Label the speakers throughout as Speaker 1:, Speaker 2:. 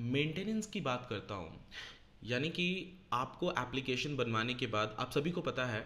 Speaker 1: maintenance की बात करता हूँ यानी कि आपको एप्लीकेशन बनवाने के बाद आप सभी को पता है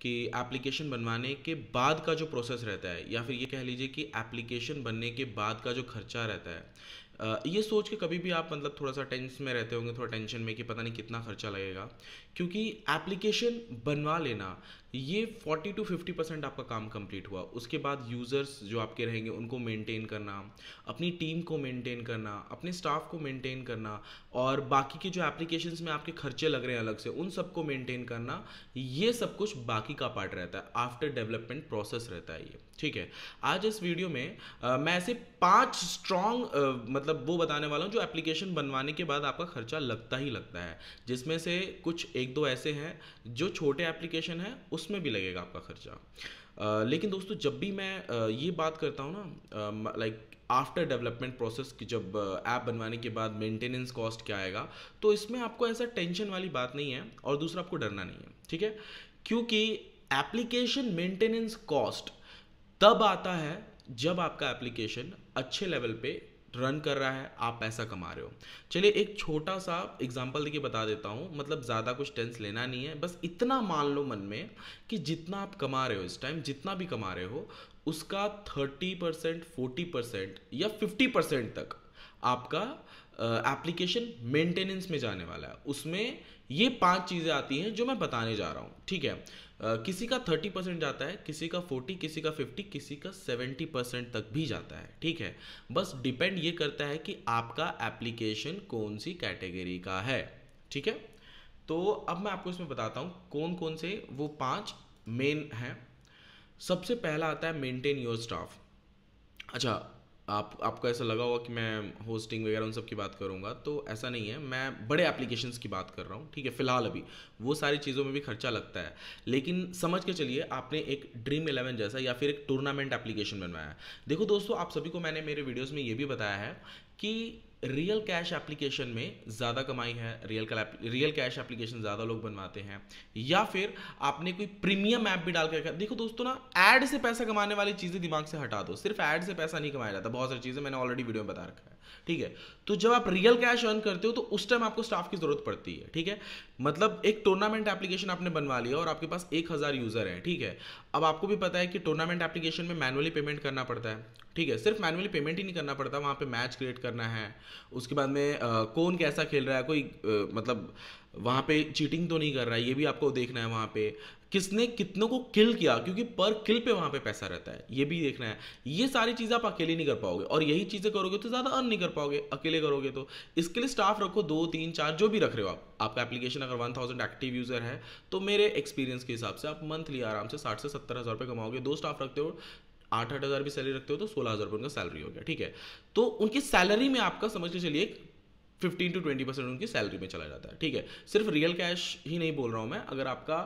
Speaker 1: कि एप्लीकेशन बनवाने के बाद का जो प्रोसेस रहता है या फिर ये कह लीजिए कि एप्लीकेशन बनने के बाद का जो खर्चा रहता है ये सोच के कभी भी आप मतलब थोड़ा सा टेंस में रहते होंगे थोड़ा टेंशन में कि पता नहीं कितना खर्चा लगेगा क्योंकि एप्लीकेशन बनवा लेना ये 40 टू 50 परसेंट आपका काम कंप्लीट हुआ उसके बाद यूज़र्स जो आपके रहेंगे उनको मेंटेन करना अपनी टीम को मेंटेन करना अपने स्टाफ को मेंटेन करना और बाकी के जो एप्लीकेशंस में आपके खर्चे लग रहे हैं अलग से उन सबको मेंटेन करना ये सब कुछ बाकी का पार्ट रहता है आफ्टर डेवलपमेंट प्रोसेस रहता है ये ठीक है आज इस वीडियो में आ, मैं ऐसे पाँच स्ट्रॉन्ग मतलब वो बताने वाला हूँ जो एप्लीकेशन बनवाने के बाद आपका खर्चा लगता ही लगता है जिसमें से कुछ एक दो ऐसे हैं जो छोटे एप्लीकेशन हैं उस उसमें भी लगेगा आपका खर्चा लेकिन दोस्तों जब भी मैं ये बात करता हूँ ना लाइक आफ्टर डेवलपमेंट प्रोसेस की जब ऐप बनवाने के बाद मेंटेनेंस कॉस्ट क्या आएगा तो इसमें आपको ऐसा टेंशन वाली बात नहीं है और दूसरा आपको डरना नहीं है ठीक है क्योंकि एप्लीकेशन मेंटेनेंस कॉस्ट तब आता है जब आपका एप्लीकेशन अच्छे लेवल पे रन कर रहा है आप पैसा कमा रहे हो चलिए एक छोटा सा एग्जाम्पल देखिए बता देता हूँ मतलब ज़्यादा कुछ टेंस लेना नहीं है बस इतना मान लो मन में कि जितना आप कमा रहे हो इस टाइम जितना भी कमा रहे हो उसका थर्टी परसेंट फोर्टी परसेंट या फिफ्टी परसेंट तक आपका एप्लीकेशन uh, मेंटेनेंस में जाने वाला है उसमें ये पांच चीज़ें आती हैं जो मैं बताने जा रहा हूँ ठीक है uh, किसी का थर्टी परसेंट जाता है किसी का फोर्टी किसी का फिफ्टी किसी का सेवेंटी परसेंट तक भी जाता है ठीक है बस डिपेंड ये करता है कि आपका एप्लीकेशन कौन सी कैटेगरी का है ठीक है तो अब मैं आपको इसमें बताता हूँ कौन कौन से वो पाँच मेन हैं सबसे पहला आता है मेंटेन योर स्टाफ अच्छा आप आपको ऐसा लगा होगा कि मैं होस्टिंग वगैरह उन सब की बात करूँगा तो ऐसा नहीं है मैं बड़े एप्लीकेशंस की बात कर रहा हूँ ठीक है फिलहाल अभी वो सारी चीज़ों में भी खर्चा लगता है लेकिन समझ के चलिए आपने एक ड्रीम इलेवन जैसा या फिर एक टूर्नामेंट एप्लीकेशन बनवाया है देखो दोस्तों आप सभी को मैंने मेरे वीडियोज़ में ये भी बताया है कि रियल कैश एप्लीकेशन में ज़्यादा कमाई है रियल रियल कैश एप्लीकेशन ज़्यादा लोग बनवाते हैं या फिर आपने कोई प्रीमियम ऐप भी डाल के रखा देखो दोस्तों ना ऐड से पैसा कमाने वाली चीज़ें दिमाग से हटा दो सिर्फ ऐड से पैसा नहीं कमाया जाता बहुत सारी चीज़ें मैंने ऑलरेडी वीडियो में बता रखा है ठीक है तो जब आप रियल कैश अर्न करते हो तो उस टाइम आपको स्टाफ की जरूरत पड़ती है ठीक है मतलब एक टूर्नामेंट एप्लीकेशन आपने बनवा लिया और आपके पास एक हज़ार यूज़र है ठीक है अब आपको भी पता है कि टूर्नामेंट एप्लीकेशन में मैनुअली पेमेंट करना पड़ता है ठीक है सिर्फ मैनुअली पेमेंट ही नहीं करना पड़ता वहाँ पे मैच क्रिएट करना है उसके बाद में आ, कौन कैसा खेल रहा है कोई आ, मतलब वहाँ पे चीटिंग तो नहीं कर रहा है ये भी आपको देखना है वहाँ पे किसने कितनों को किल किया क्योंकि पर किल पे वहाँ पे पैसा रहता है ये भी देखना है ये सारी चीज़ें आप अकेले नहीं कर पाओगे और यही चीज़ें करोगे तो ज़्यादा अर्न नहीं कर पाओगे अकेले करोगे तो इसके लिए स्टाफ रखो दो तीन चार जो भी रख रहे हो आप आपका एप्लीकेशन अगर वन थाउजेंड एक्टिव यूज़र है तो मेरे एक्सपीरियंस के हिसाब से आप मंथली आराम से साठ से सत्तर हज़ार रुपये कमाओगे दो स्टाफ रखते हो आठ आठ हज़ार भी सैलरी रखते हो तो सोलह हज़ार रुपये उनका सैलरी हो गया ठीक है तो उनकी सैलरी में आपका समझ के चलिए फिफ्टीन टू ट्वेंटी परसेंट उनकी सैलरी में चला जाता है ठीक है सिर्फ रियल कैश ही नहीं बोल रहा हूँ मैं अगर आपका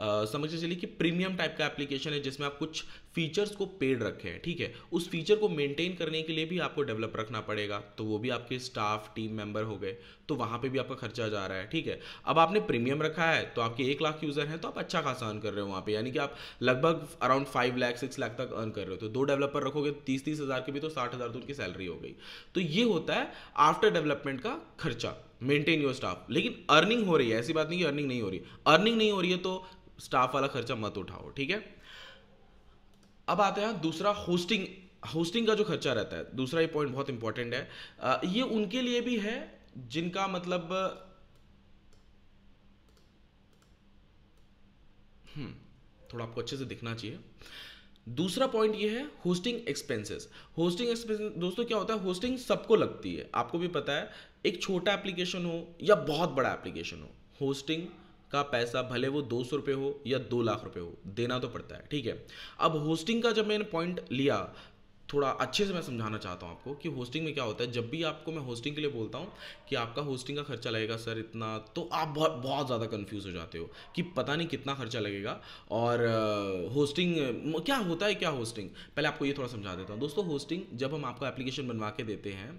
Speaker 1: आ, समझ चलिए कि प्रीमियम टाइप का एप्लीकेशन है जिसमें आप कुछ फीचर्स को पेड रखे हैं ठीक है उस फीचर को मेंटेन करने के लिए भी आपको डेवलप रखना पड़ेगा तो वो भी आपके स्टाफ टीम मेंबर हो गए तो वहाँ पर भी आपका खर्चा जा रहा है ठीक है अब आपने प्रीमियम रखा है तो आपके एक लाख यूज़र हैं तो आप अच्छा खासा अर्न कर रहे हो वहाँ पर यानी कि आप लगभग around five lakh six lakh तक अर्न कर रहे हो तो दो डेवलपर रखोगे तीस तीस हज़ार के भी तो साठ हज़ार तो उनकी सैलरी हो गई तो ये होता है आफ्टर डेवलपमेंट का खर्चा मेंटेन योर स्टाफ लेकिन अर्निंग हो रही है ऐसी बात नहीं कि अर्निंग नहीं हो रही अर्निंग नहीं हो रही है तो स्टाफ वाला खर्चा मत उठाओ ठीक है अब आते हैं दूसरा होस्टिंग होस्टिंग का जो खर्चा रहता है दूसरा ये पॉइंट बहुत इंपॉर्टेंट है ये उनके लिए भी है जिनका मतलब हम्म, थोड़ा आपको अच्छे से दिखना चाहिए दूसरा पॉइंट ये है होस्टिंग एक्सपेंसेस होस्टिंग एक्सपेंसेस दोस्तों क्या होता है होस्टिंग सबको लगती है आपको भी पता है एक छोटा एप्लीकेशन हो या बहुत बड़ा एप्लीकेशन हो होस्टिंग का पैसा भले वो दो सौ रुपये हो या दो लाख रुपए हो देना तो पड़ता है ठीक है अब होस्टिंग का जब मैंने पॉइंट लिया थोड़ा अच्छे से मैं समझाना चाहता हूँ आपको कि होस्टिंग में क्या होता है जब भी आपको मैं होस्टिंग के लिए बोलता हूँ कि आपका होस्टिंग का खर्चा लगेगा सर इतना तो आप बहुत बहुत ज़्यादा कन्फ्यूज़ हो जाते हो कि पता नहीं कितना खर्चा लगेगा और होस्टिंग क्या होता है क्या होस्टिंग पहले आपको ये थोड़ा समझा देता हूँ दोस्तों होस्टिंग जब हम आपको एप्लीकेशन बनवा के देते हैं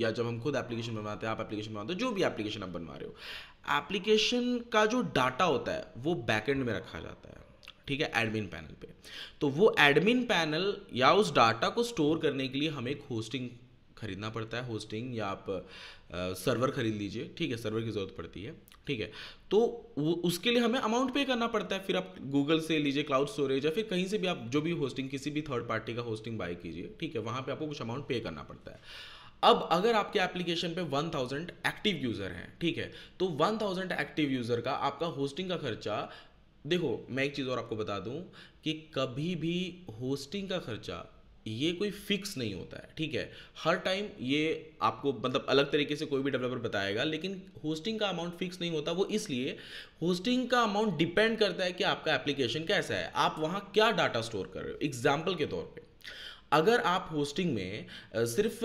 Speaker 1: या जब हम खुद एप्लीकेशन बनवाते हैं आप एप्लीकेशन बनवाते हो जो भी एप्लीकेशन आप बनवा रहे हो एप्लीकेशन का जो डाटा होता है वो बैकेंड में रखा जाता है ठीक है एडमिन पैनल पे तो वो एडमिन पैनल या उस डाटा को स्टोर करने के लिए हमें एक होस्टिंग खरीदना पड़ता है होस्टिंग या आप सर्वर खरीद लीजिए ठीक है सर्वर की ज़रूरत पड़ती है ठीक है तो उसके लिए हमें अमाउंट पे करना पड़ता है फिर आप गूगल से लीजिए क्लाउड स्टोरेज या फिर कहीं से भी आप जो भी होस्टिंग किसी भी थर्ड पार्टी का होस्टिंग बाय कीजिए ठीक है वहां पे आपको कुछ अमाउंट पे करना पड़ता है अब अगर आपके एप्लीकेशन पे 1000 एक्टिव यूज़र हैं ठीक है तो 1000 एक्टिव यूज़र का आपका होस्टिंग का खर्चा देखो मैं एक चीज़ और आपको बता दूं कि कभी भी होस्टिंग का खर्चा ये कोई फिक्स नहीं होता है ठीक है हर टाइम ये आपको मतलब अलग तरीके से कोई भी डेवलपर बताएगा लेकिन होस्टिंग का अमाउंट फिक्स नहीं होता वो इसलिए होस्टिंग का अमाउंट डिपेंड करता है कि आपका एप्लीकेशन कैसा है आप वहाँ क्या डाटा स्टोर कर रहे हो एग्जाम्पल के तौर पर अगर आप होस्टिंग में सिर्फ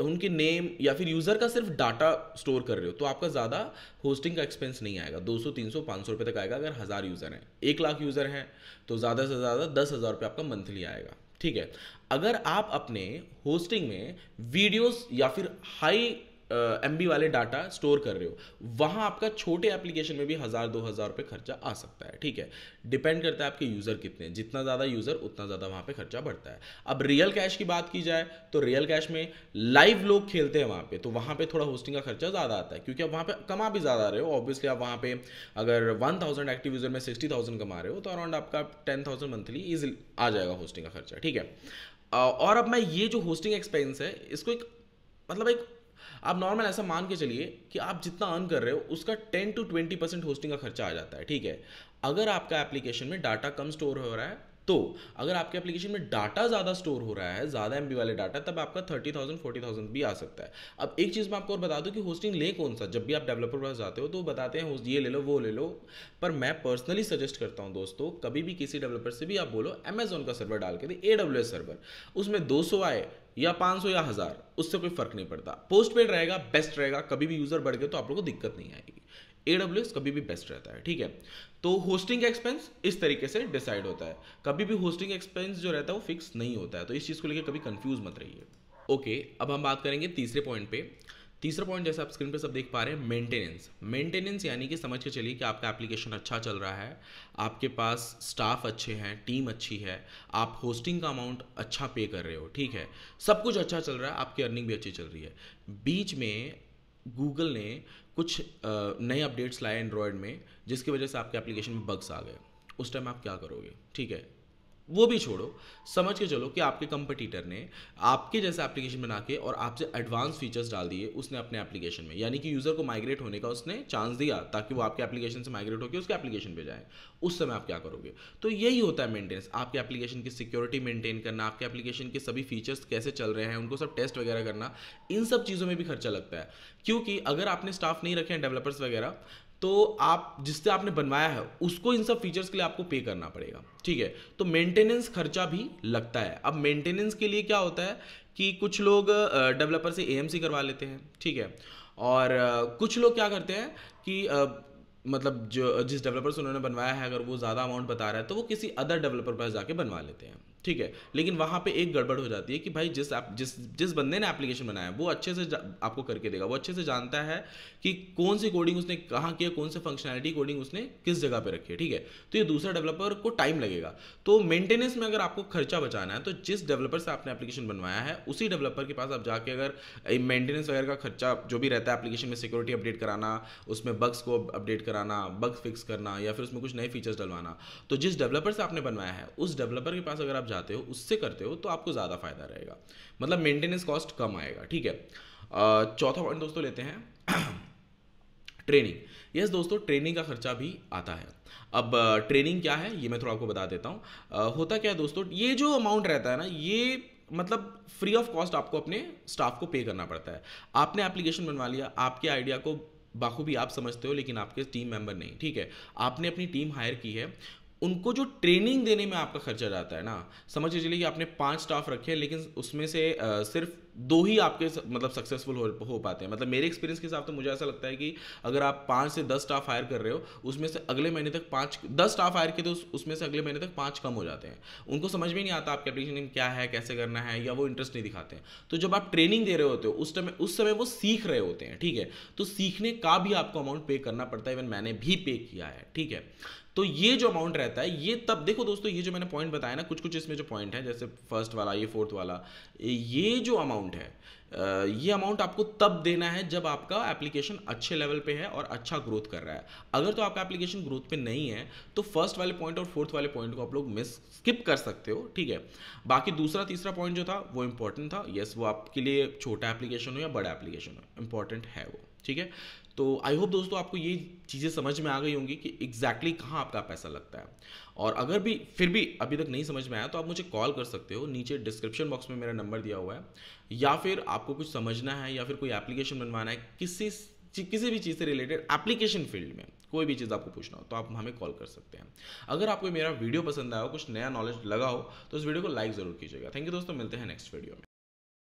Speaker 1: उनके नेम या फिर यूज़र का सिर्फ डाटा स्टोर कर रहे हो तो आपका ज़्यादा होस्टिंग का एक्सपेंस नहीं आएगा 200 300 500 रुपए तक आएगा अगर हज़ार यूज़र हैं एक लाख यूज़र हैं तो ज़्यादा से ज़्यादा दस हज़ार रुपये आपका मंथली आएगा ठीक है अगर आप अपने होस्टिंग में वीडियोस या फिर हाई एम uh, वाले डाटा स्टोर कर रहे हो वहाँ आपका छोटे एप्लीकेशन में भी हज़ार दो हज़ार रुपये खर्चा आ सकता है ठीक है डिपेंड करता है आपके यूज़र कितने जितना ज़्यादा यूज़र उतना ज़्यादा वहाँ पे खर्चा बढ़ता है अब रियल कैश की बात की जाए तो रियल कैश में लाइव लोग खेलते हैं वहाँ पर तो वहाँ पर थोड़ा होस्टिंग का खर्चा ज़्यादा आता है क्योंकि आप वहाँ पर कमा भी ज़्यादा रहे हो ऑब्वियसली आप वहाँ पर अगर वन थाउजेंड एक्टिव यूज़र में सिक्सटी थाउजेंड कमा रहे हो तो अराउंड आपका टेन थाउजेंड मंथली ईजिल आ जाएगा होस्टिंग का खर्चा ठीक है और अब मैं ये जो होस्टिंग एक्सपेंस है इसको एक मतलब एक आप नॉर्मल ऐसा मान के चलिए कि आप जितना अर्न कर रहे हो उसका ten to twenty percent hosting का खर्चा आ जाता है ठीक है अगर आपका एप्लीकेशन में डाटा कम स्टोर हो रहा है तो अगर आपके एप्लीकेशन में डाटा ज़्यादा स्टोर हो रहा है ज़्यादा एम वाले डाटा तब आपका थर्टी थाउजेंड फोर्टी थाउजेंड भी आ सकता है अब एक चीज़ मैं आपको और बता दूँ कि होस्टिंग ले कौन सा जब भी आप डेवलपर पास जाते हो तो बताते हैं ये ले लो वो ले लो पर मैं पर्सनली सजेस्ट करता हूँ दोस्तों कभी भी किसी डेवलपर से भी आप बोलो अमेजोन का सर्वर डाल के ए डब्ल्यू एस सर्वर उसमें दो सौ आए या सौ या हज़ार उससे कोई फर्क नहीं पड़ता पोस्ट पेड रहेगा बेस्ट रहेगा कभी भी यूज़र बढ़ गए तो आप लोग को दिक्कत नहीं आएगी ए डब्ल्यू एस कभी भी बेस्ट रहता है ठीक है तो होस्टिंग एक्सपेंस इस तरीके से डिसाइड होता है कभी भी होस्टिंग एक्सपेंस जो रहता है वो फिक्स नहीं होता है तो इस चीज़ को लेकर कभी कन्फ्यूज मत रहिए ओके अब हम बात करेंगे तीसरे पॉइंट पे तीसरा पॉइंट जैसे आप स्क्रीन पे सब देख पा रहे हैं मेंटेनेंस मेंटेनेंस यानी कि समझ के चलिए कि आपका एप्लीकेशन अच्छा चल रहा है आपके पास स्टाफ अच्छे हैं टीम अच्छी है आप होस्टिंग का अमाउंट अच्छा पे कर रहे हो ठीक है सब कुछ अच्छा चल रहा है आपकी अर्निंग भी अच्छी चल रही है बीच में गूगल ने कुछ नए अपडेट्स लाए एंड्रॉयड में जिसकी वजह से आपके एप्लीकेशन में बग्स आ गए उस टाइम आप क्या करोगे ठीक है वो भी छोड़ो समझ के चलो कि आपके कंपटीटर ने आपके जैसे एप्लीकेशन बना के और आपसे एडवांस फीचर्स डाल दिए उसने अपने एप्लीकेशन में यानी कि यूज़र को माइग्रेट होने का उसने चांस दिया ताकि वो आपके एप्लीकेशन से माइग्रेट होकर उसके एप्लीकेशन पे जाए उस समय आप क्या करोगे तो यही होता है मेंटेनेंस आपके एप्लीकेशन की सिक्योरिटी मेंटेन करना आपके एप्लीकेशन के सभी फीचर्स कैसे चल रहे हैं उनको सब टेस्ट वगैरह करना इन सब चीज़ों में भी खर्चा लगता है क्योंकि अगर आपने स्टाफ नहीं रखे हैं डेवलपर्स वगैरह तो आप जिससे आपने बनवाया है उसको इन सब फीचर्स के लिए आपको पे करना पड़ेगा ठीक है तो मेंटेनेंस खर्चा भी लगता है अब मेंटेनेंस के लिए क्या होता है कि कुछ लोग डेवलपर से ए करवा लेते हैं ठीक है और कुछ लोग क्या करते हैं कि मतलब जो जिस डेवलपर से उन्होंने बनवाया है अगर वो ज़्यादा अमाउंट बता रहा है तो वो किसी अदर डेवलपर पर जाके बनवा लेते हैं ठीक है लेकिन वहाँ पे एक गड़बड़ हो जाती है कि भाई जिस आप जिस जिस बंदे ने एप्लीकेशन बनाया वो अच्छे से आपको करके देगा वो अच्छे से जानता है कि कौन सी कोडिंग उसने कहाँ किया कौन सी फंक्शनैलिटी कोडिंग उसने किस जगह पे रखी है ठीक है तो ये दूसरा डेवलपर को टाइम लगेगा तो मेंटेनेंस में अगर आपको खर्चा बचाना है तो जिस डेवलपर से आपने एप्लीकेशन बनवाया है उसी डेवलपर के पास आप जाके अगर मेंटेनेंस वगैरह का खर्चा जो भी रहता है एप्लीकेशन में सिक्योरिटी अपडेट कराना उसमें बग्स को अपडेट कराना बग्स फिक्स करना या फिर उसमें कुछ नए फीचर्स डलवाना तो जिस डेवलपर से आपने बनवाया है उस डेवलपर के पास अगर आप चाहते हो उससे करते हो तो आपको ज़्यादा फ़ायदा रहेगा मतलब मेंटेनेंस कॉस्ट कम आएगा ठीक है चौथा पॉइंट दोस्तों लेते हैं ट्रेनिंग यस दोस्तों ट्रेनिंग का खर्चा भी आता है अब ट्रेनिंग क्या है ये मैं थोड़ा आपको बता देता हूँ होता क्या है दोस्तों ये जो अमाउंट रहता है ना ये मतलब फ्री ऑफ कॉस्ट आपको अपने स्टाफ को पे करना पड़ता है आपने एप्लीकेशन बनवा लिया आपके आइडिया को बाखूबी आप समझते हो लेकिन आपके टीम मेंबर नहीं ठीक है आपने अपनी टीम हायर की है उनको जो ट्रेनिंग देने में आपका खर्चा जाता है ना समझ लीजिए चलिए कि आपने पाँच स्टाफ रखे हैं लेकिन उसमें से आ, सिर्फ दो ही आपके मतलब सक्सेसफुल हो, हो पाते हैं मतलब मेरे एक्सपीरियंस के हिसाब से तो मुझे ऐसा लगता है कि अगर आप पाँच से दस स्टाफ हायर कर रहे हो उसमें से अगले महीने तक पाँच दस स्टाफ हायर किए तो उस, उसमें से अगले महीने तक पाँच कम हो जाते हैं उनको समझ में नहीं आता आपके एप्लीकेशन क्या है कैसे करना है या वो इंटरेस्ट नहीं दिखाते हैं तो जब आप ट्रेनिंग दे रहे होते हो उस समय उस समय वो सीख रहे होते हैं ठीक है तो सीखने का भी आपको अमाउंट पे करना पड़ता है इवन मैंने भी पे किया है ठीक है तो ये जो अमाउंट रहता है ये तब देखो दोस्तों ये जो मैंने पॉइंट बताया ना कुछ कुछ इसमें जो पॉइंट है जैसे फर्स्ट वाला ये फोर्थ वाला ये जो अमाउंट अमाउंट है ये अमाउंट आपको तब देना है जब आपका एप्लीकेशन अच्छे लेवल पे है और अच्छा ग्रोथ कर रहा है अगर तो आपका एप्लीकेशन ग्रोथ पे नहीं है तो फर्स्ट वाले पॉइंट और फोर्थ वाले पॉइंट को आप लोग मिस स्किप कर सकते हो ठीक है बाकी दूसरा तीसरा पॉइंट जो था वो इंपॉर्टेंट था यस वो आपके लिए छोटा एप्लीकेशन हो या बड़ा एप्लीकेशन हो इंपॉर्टेंट है वो ठीक है तो आई होप दोस्तों आपको ये चीज़ें समझ में आ गई होंगी कि एग्जैक्टली exactly कहाँ आपका पैसा लगता है और अगर भी फिर भी अभी तक नहीं समझ में आया तो आप मुझे कॉल कर सकते हो नीचे डिस्क्रिप्शन बॉक्स में मेरा नंबर दिया हुआ है या फिर आपको कुछ समझना है या फिर कोई एप्लीकेशन बनवाना है किसी किसी भी चीज़ से रिलेटेड एप्लीकेशन फील्ड में कोई भी चीज़ आपको पूछना हो तो आप हमें कॉल कर सकते हैं अगर आपको मेरा वीडियो पसंद आया हो कुछ नया नॉलेज लगा हो तो उस वीडियो को लाइक ज़रूर कीजिएगा थैंक यू दोस्तों मिलते हैं नेक्स्ट वीडियो में